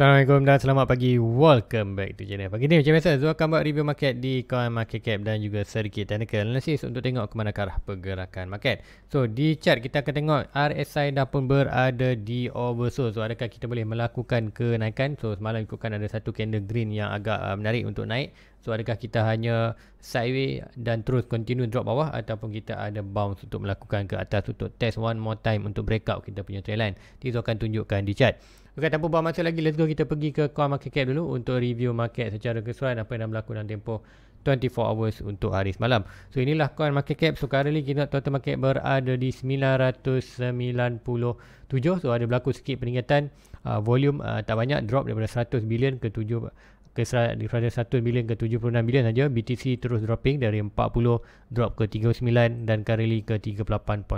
Assalamualaikum dan selamat pagi. Welcome back to channel. Pagi ni macam biasa, Zul akan buat review market di Coin Market Cap dan juga sedikit technical analysis untuk tengok ke mana arah pergerakan market. So, di chart kita akan tengok RSI dah pun berada di oversold. So, adakah kita boleh melakukan kenaikan? So, semalam ikutkan ada satu candle green yang agak uh, menarik untuk naik. So, adakah kita hanya sideway dan terus continue drop bawah ataupun kita ada bounce untuk melakukan ke atas untuk test one more time untuk breakout kita punya trendline. Jadi, Zul akan tunjukkan di chart. Okay, tanpa buang masa lagi, let's go kita pergi ke Coin Market Cap dulu untuk review market secara keseluruhan apa yang dah berlaku dalam tempoh 24 hours untuk hari semalam. So inilah Coin Market Cap. So currently kita total market berada di 997. So ada berlaku sikit peningkatan. Uh, volume uh, tak banyak drop daripada 100 bilion ke 7 ke daripada 1 bilion ke 76 bilion saja BTC terus dropping dari 40 drop ke 39 dan currently ke 38.8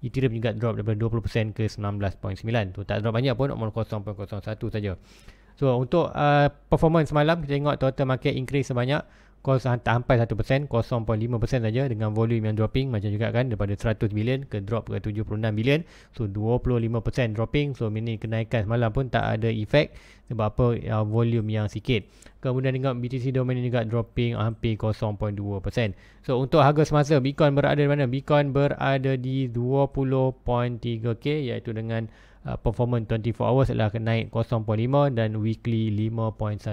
Ethereum juga drop daripada 20% ke 19.9 tu tak drop banyak pun 0.01 saja so untuk uh, performance semalam kita tengok total market increase sebanyak tak sampai 1% 0.5% saja dengan volume yang dropping macam juga kan daripada 100 bilion ke drop ke 76 bilion so 25% dropping so mini kenaikan semalam pun tak ada efek sebab apa uh, volume yang sikit kemudian tengok BTC dominant juga dropping hampir 0.2% so untuk harga semasa Bitcoin berada di mana Bitcoin berada di 20.3k iaitu dengan Uh, performance 24 hours adalah naik 0.5 dan weekly 5.10.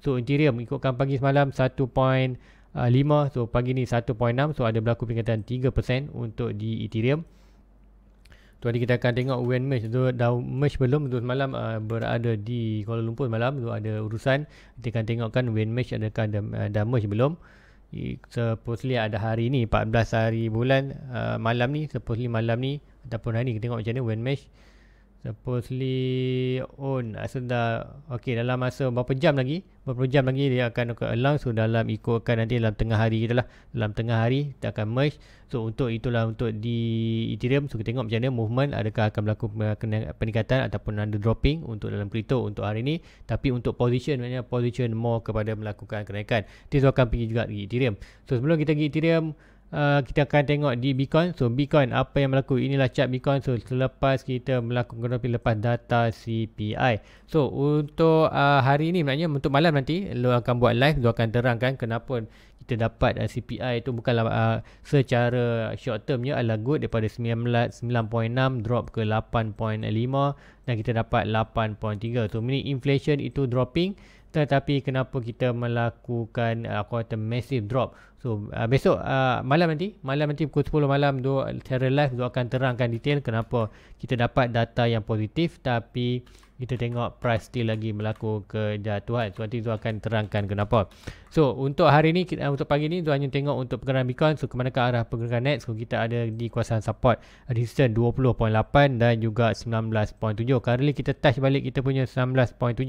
So Ethereum ikutkan pagi semalam 1.5 uh, so pagi ni 1.6 so ada berlaku peningkatan 3% untuk di Ethereum. Tu so, kita akan tengok when merge tu so, dah merge belum tu semalam uh, berada di Kuala Lumpur malam tu ada urusan kita akan tengokkan when merge adakah dah, uh, dah merge belum. Supposedly ada hari ni 14 hari bulan uh, malam ni supposedly malam ni ataupun hari ni kita tengok macam mana when mesh supposedly on ah, dah okay dalam masa berapa jam lagi berapa jam lagi dia akan alang so dalam ikutkan nanti dalam tengah hari kita lah dalam tengah hari kita akan merge so untuk itulah untuk di ethereum so kita tengok macam mana movement adakah akan berlaku peningkatan ataupun ada dropping untuk dalam crypto untuk hari ini tapi untuk position maknanya position more kepada melakukan kenaikan dia akan pergi juga di ethereum so sebelum kita pergi ethereum Uh, kita akan tengok di Bitcoin. So Bitcoin apa yang berlaku? Inilah chart Bitcoin so selepas kita melakukan grafi lepas data CPI. So untuk uh, hari ini maknanya untuk malam nanti lu akan buat live, lu akan terangkan kenapa kita dapat uh, CPI itu bukanlah uh, secara short termnya adalah good daripada 99.6 drop ke 8.5 dan kita dapat 8.3. So mini inflation itu dropping tetapi kenapa kita melakukan uh, quarter massive drop? So uh, besok uh, malam nanti, malam nanti pukul 10 malam do Terra Live do akan terangkan detail kenapa kita dapat data yang positif tapi kita tengok price still lagi berlaku kejatuhan. So nanti Zul akan terangkan kenapa. So untuk hari ni, kita, untuk pagi ni Zul hanya tengok untuk pergerakan Bitcoin. So kemana ke arah pergerakan next. So kita ada di kuasaan support resistance 20.8 dan juga 19.7. Currently kita touch balik kita punya 19.7.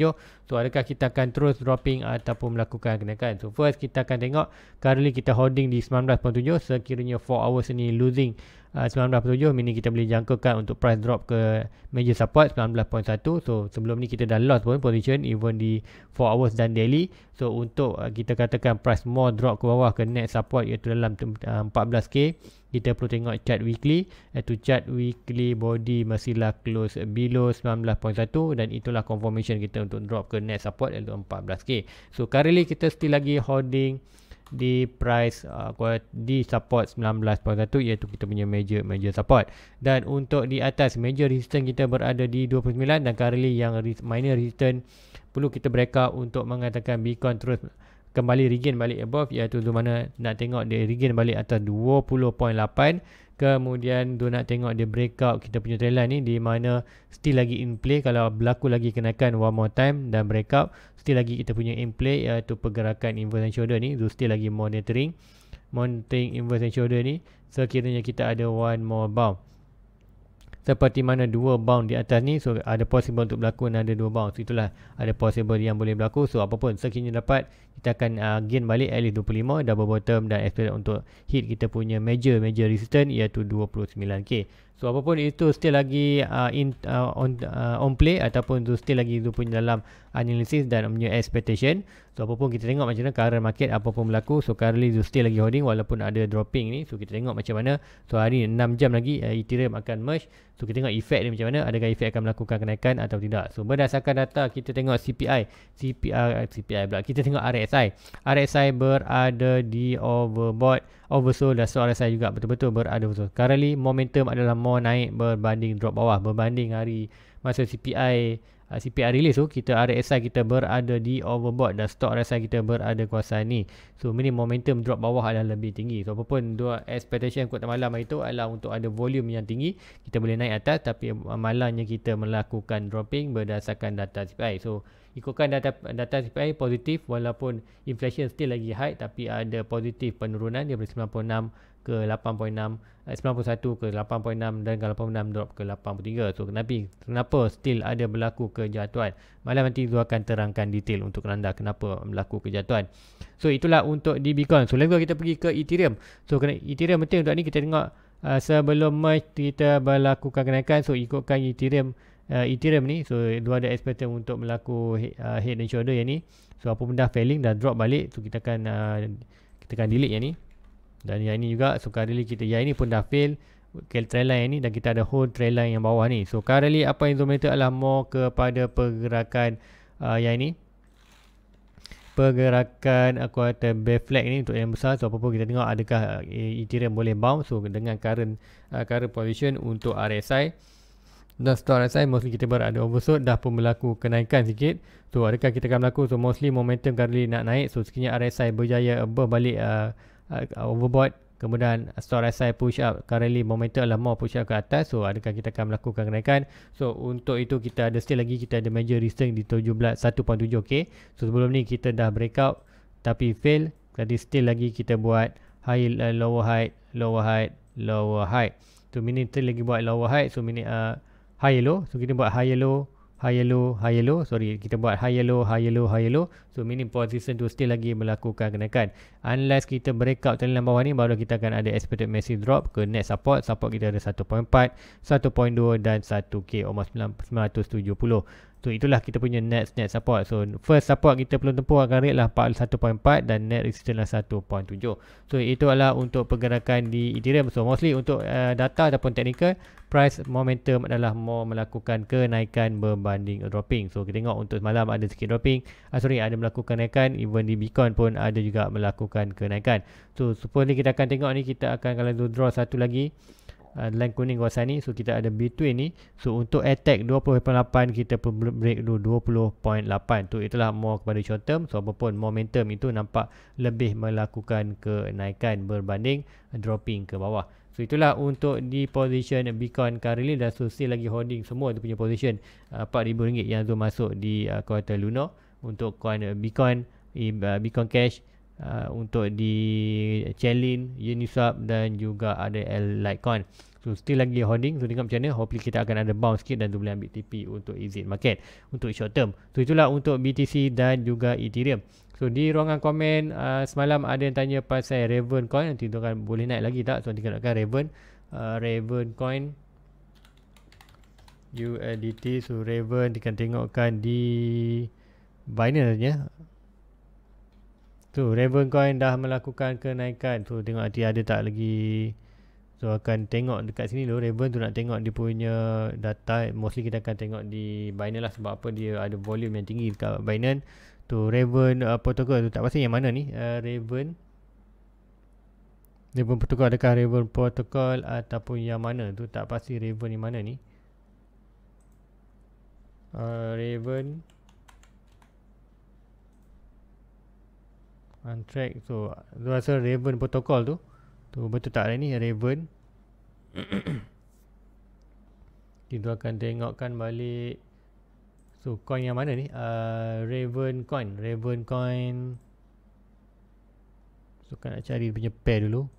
So adakah kita akan terus dropping ataupun melakukan kenaikan. So first kita akan tengok currently kita holding di 19.7 sekiranya 4 hours ni losing Ah, uh, 19.7 meaning kita boleh jangkakan untuk price drop ke major support 19.1 so sebelum ni kita dah lost pun position even di 4 hours dan daily so untuk uh, kita katakan price more drop ke bawah ke next support iaitu dalam uh, ah, 14k kita perlu tengok chart weekly iaitu chart weekly body masihlah close below 19.1 dan itulah confirmation kita untuk drop ke next support iaitu 14k so currently kita still lagi holding di price uh, di support 19.1 iaitu kita punya major major support dan untuk di atas major resistance kita berada di 29 dan currently yang minor resistance perlu kita breakout untuk mengatakan Bitcoin terus kembali regain balik above iaitu di mana nak tengok dia regain balik atas 20.8 Kemudian tu nak tengok dia breakout kita punya trend line ni di mana still lagi in play kalau berlaku lagi kenaikan one more time dan breakout still lagi kita punya in play iaitu pergerakan inversion shoulder ni so still lagi monitoring monitoring inversion shoulder ni sekiranya so, kita ada one more bounce seperti mana dua bound di atas ni so ada possible untuk berlaku ada dua bound so itulah ada possible yang boleh berlaku so apapun sekiranya dapat kita akan uh, gain balik at least 25 double bottom dan expected untuk hit kita punya major major resistance iaitu 29k So apapun itu still lagi uh, in uh, on uh, on play ataupun tu still lagi tu punya dalam analisis dan punya expectation. So apapun kita tengok macam mana current market apa pun berlaku. So currently tu still lagi holding walaupun ada dropping ni. So kita tengok macam mana. So hari ni 6 jam lagi uh, Ethereum akan merge. So kita tengok effect dia macam mana. Adakah effect akan melakukan kenaikan atau tidak. So berdasarkan data kita tengok CPI. CPI eh, CPI pula. Kita tengok RSI. RSI berada di overbought. Oversold dan so RSI juga betul-betul berada. Overbought. Currently momentum adalah momentum more naik berbanding drop bawah berbanding hari masa CPI uh, CPI release tu kita RSI kita berada di overbought dan stock RSI kita berada kuasa ni so mini momentum drop bawah adalah lebih tinggi so apa pun dua expectation kuat malam itu adalah untuk ada volume yang tinggi kita boleh naik atas tapi uh, malamnya kita melakukan dropping berdasarkan data CPI so ikutkan data data CPI positif walaupun inflation still lagi high tapi ada positif penurunan dia 96 ke 8.6 91 eh, ke 8.6 dan 8.6 drop ke 8.3 so kenapa kenapa still ada berlaku kejatuhan malam nanti Zul akan terangkan detail untuk anda kenapa berlaku kejatuhan so itulah untuk di Bitcoin so lepas kita pergi ke Ethereum so kena Ethereum penting untuk ni kita tengok uh, sebelum merge kita berlaku kenaikan so ikutkan Ethereum uh, Ethereum ni so dua ada expected untuk berlaku uh, head and shoulder yang ni so apa benda failing dan drop balik so kita akan uh, kita akan delete yang ni dan yang ini juga So currently kita Yang ini pun dah fail Kel trail line ni Dan kita ada whole trail line yang bawah ni So currently apa indometer adalah More kepada pergerakan uh, Yang ini Pergerakan uh, quarter bear flag ni Untuk yang besar So apa pun kita tengok Adakah uh, Ethereum boleh bounce So dengan current uh, Current position untuk RSI dan setelah RSI mostly kita berada oversold dah pun berlaku kenaikan sikit so adakah kita akan berlaku so mostly momentum currently nak naik so sekiranya RSI berjaya above balik uh, uh, overboard kemudian stock RSI push up currently momentum adalah more push up ke atas so adakah kita akan melakukan kenaikan so untuk itu kita ada still lagi kita ada major resistance di 17 1.7 k so sebelum ni kita dah breakout tapi fail jadi still lagi kita buat high uh, lower high lower high lower high so minute lagi buat lower high so minute uh, high low so kita buat high low high yellow, high yellow. Sorry, kita buat high yellow, high yellow, high yellow. So, meaning position tu still lagi melakukan kenaikan. Unless kita breakout trendline bawah ni, baru kita akan ada expected massive drop ke next support. Support kita ada 1.4, 1.2 dan 1K, almost 970. So itulah kita punya net net support. So first support kita perlu tempuh akan rate lah 41.4 dan net resistance lah 1.7. So itu adalah untuk pergerakan di Ethereum. So mostly untuk uh, data ataupun technical price momentum adalah more melakukan kenaikan berbanding dropping. So kita tengok untuk malam ada sikit dropping. Uh, sorry ada melakukan kenaikan even di Bitcoin pun ada juga melakukan kenaikan. So supaya kita akan tengok ni kita akan kalau draw satu lagi uh, line kuning kawasan ni. So kita ada between ni. So untuk attack 20.8 kita break dulu 20.8. Tu itulah more kepada short term. So apapun momentum itu nampak lebih melakukan kenaikan berbanding dropping ke bawah. So itulah untuk di position Bitcoin currently dan so still lagi holding semua tu punya position RM4,000 uh, yang tu masuk di uh, quarter Luna untuk coin Bitcoin, uh, Bitcoin Cash, Uh, untuk di Chainlink, Uniswap dan juga ada L Litecoin. So still lagi holding. So tengok macam mana. Hopefully kita akan ada bounce sikit dan tu boleh ambil TP untuk exit market. Untuk short term. So itulah untuk BTC dan juga Ethereum. So di ruangan komen uh, semalam ada yang tanya pasal Raven Coin. Nanti tu kan boleh naik lagi tak? So nanti kena kan Raven. Uh, Raven Coin. UDT. So Raven kita tengokkan di Binance ya. Tu Raven Coin dah melakukan kenaikan. Tu tengok dia ada tak lagi. So akan tengok dekat sini lo Raven tu nak tengok dia punya data. Mostly kita akan tengok di Binance lah sebab apa dia ada volume yang tinggi dekat Binance. Tu Raven uh, protocol tu tak pasti yang mana ni? Uh, Raven Raven protocol adakah Raven protocol ataupun yang mana tu tak pasti Raven ni mana ni? Uh, Raven untrack so tu asal raven protocol tu tu betul tak hari ni raven kita akan tengokkan balik so coin yang mana ni uh, raven coin raven coin so kan nak cari punya pair dulu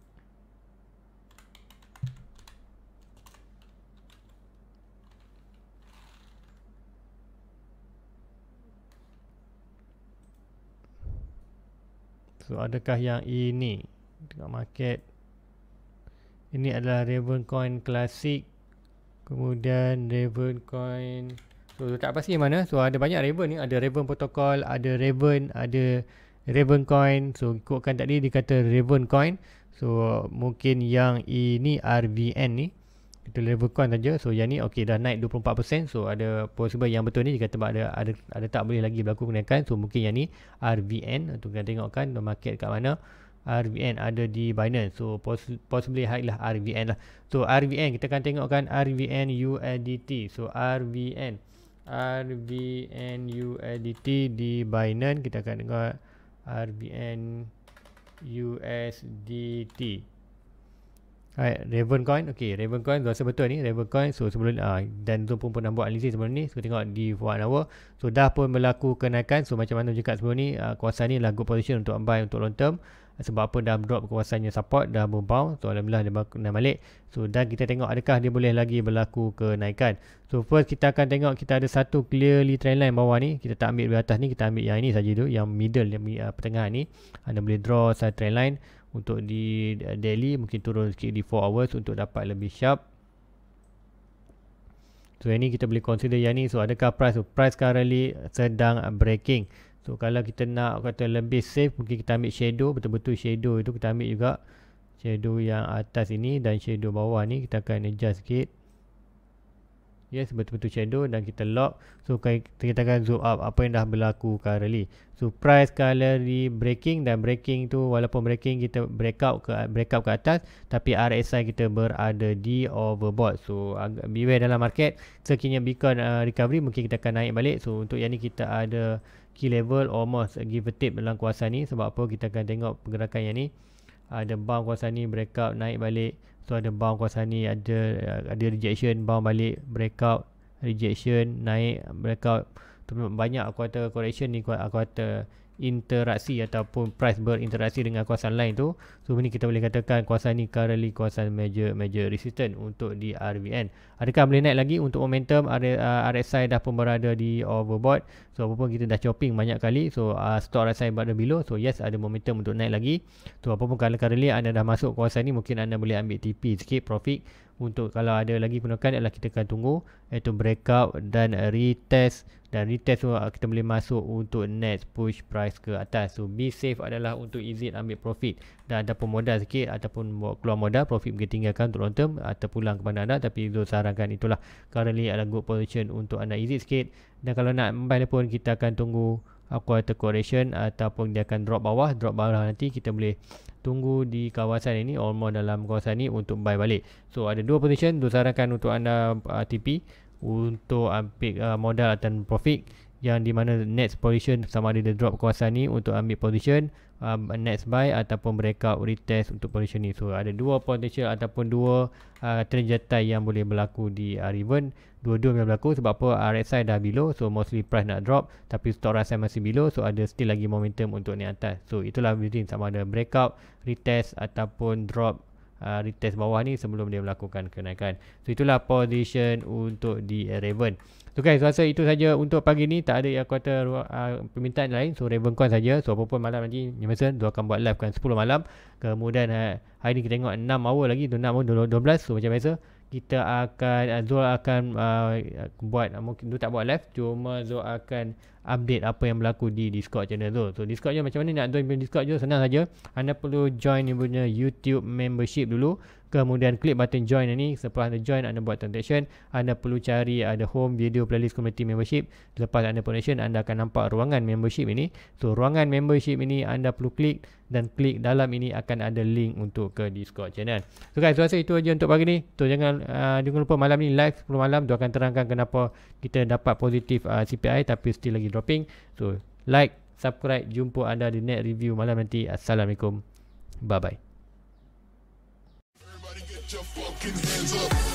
So adakah yang ini dekat market ini adalah Raven Coin Classic kemudian Raven Coin. so tak apa sih mana so ada banyak Raven ni ada Raven protocol ada Raven ada Raven Coin. so ikutkan tadi dia Raven Coin. so mungkin yang ini RVN ni kita level coin saja. So yang ni okey dah naik 24%. So ada possible yang betul ni jika tempat ada, ada ada tak boleh lagi berlaku kenaikan. So mungkin yang ni RVN untuk kita tengokkan market kat mana. RVN ada di Binance. So possibly high lah RVN lah. So RVN kita akan tengokkan RVN USDT. So RVN RVN USDT di Binance kita akan tengok RVN USDT. Alright, Coin, Okay, Ravencoin. Tu rasa betul ni. Coin So, sebelum uh, dan tu pun pernah buat analisis sebelum ni. So, tengok di for one hour. So, dah pun berlaku kenaikan. So, macam mana cakap sebelum ni, uh, ah, kawasan ni lah good position untuk buy untuk long term. Sebab apa dah drop kuasanya support, dah berbau. So, Alhamdulillah dia naik balik. So, dan kita tengok adakah dia boleh lagi berlaku kenaikan. So, first kita akan tengok kita ada satu clearly trend line bawah ni. Kita tak ambil di atas ni. Kita ambil yang ini saja tu. Yang middle, yang uh, pertengahan ni. Anda boleh draw satu trend line untuk di daily mungkin turun sikit di 4 hours untuk dapat lebih sharp so ini kita boleh consider yang ni so adakah price so, price currently sedang breaking so kalau kita nak kata lebih safe mungkin kita ambil shadow betul-betul shadow itu kita ambil juga shadow yang atas ini dan shadow bawah ni kita akan adjust sikit yes betul-betul cendo dan kita lock so kita akan zoom up apa yang dah berlaku currently so price gallery breaking dan breaking tu walaupun breaking kita break out ke break up ke atas tapi RSI kita berada di overbought so agak beware dalam market sekiranya Bitcoin uh, recovery mungkin kita akan naik balik so untuk yang ni kita ada key level almost give a tip dalam kuasa ni sebab apa kita akan tengok pergerakan yang ni ada bound kuasa ni breakout naik balik so ada bound kuasa ni ada ada rejection bound balik breakout rejection naik breakout banyak aku kata correction ni aku kata interaksi ataupun price berinteraksi dengan kawasan lain tu so ini kita boleh katakan kawasan ni currently kawasan major major resistance untuk di RVN adakah boleh naik lagi untuk momentum RSI uh, dah pun berada di overbought so apapun kita dah chopping banyak kali so uh, stock RSI berada below so yes ada momentum untuk naik lagi so apapun kalau currently anda dah masuk kawasan ni mungkin anda boleh ambil TP sikit profit untuk kalau ada lagi penekan adalah kita akan tunggu iaitu breakout dan retest dan retest tu ah, kita boleh masuk untuk next push price ke atas so be safe adalah untuk izin ambil profit dan ada pemodal modal sikit ataupun keluar modal profit mungkin tinggalkan untuk long term atau pulang kepada anda tapi itu sarankan itulah currently adalah good position untuk anda easy sikit dan kalau nak buy pun kita akan tunggu quarter correction ataupun dia akan drop bawah drop bawah nanti kita boleh tunggu di kawasan ini almost dalam kawasan ini untuk buy balik so ada dua position saya sarankan untuk anda uh, TP untuk ambil uh, modal dan profit yang di mana next position sama ada dia drop kuasa ni untuk ambil position uh, next buy ataupun breakout retest untuk position ni so ada dua potential ataupun dua uh, trend yang boleh berlaku di uh, Riven dua-dua boleh berlaku sebab apa uh, RSI dah below so mostly price nak drop tapi stock RSI masih below so ada still lagi momentum untuk ni atas so itulah within sama ada breakout retest ataupun drop uh, retest bawah ni sebelum dia melakukan kenaikan so itulah position untuk di uh, Raven So guys, rasa itu saja untuk pagi ni. Tak ada yang aku kata uh, permintaan lain. So Ravencoin sahaja, So apa pun malam nanti, ni masa tu akan buat live kan 10 malam. Kemudian uh, hari ni kita tengok 6 hour lagi. tu 6 hour 12. So macam biasa, kita akan uh, Zul akan uh, buat uh, mungkin tu tak buat live cuma Zul akan update apa yang berlaku di Discord channel Zul. So Discord je macam mana nak join Discord je senang saja. Anda perlu join dia punya YouTube membership dulu. Kemudian klik button join ini. Setelah anda join, anda buat transaction. Anda perlu cari ada home, video, playlist, community, membership. Selepas anda connection, anda akan nampak ruangan membership ini. So, ruangan membership ini anda perlu klik. Dan klik dalam ini akan ada link untuk ke Discord channel. So guys, saya rasa itu aja untuk pagi ni. So, jangan, uh, jangan lupa malam ni live 10 malam. Dia akan terangkan kenapa kita dapat positif uh, CPI tapi still lagi dropping. So, like, subscribe. Jumpa anda di next review malam nanti. Assalamualaikum. Bye-bye. fucking hands up.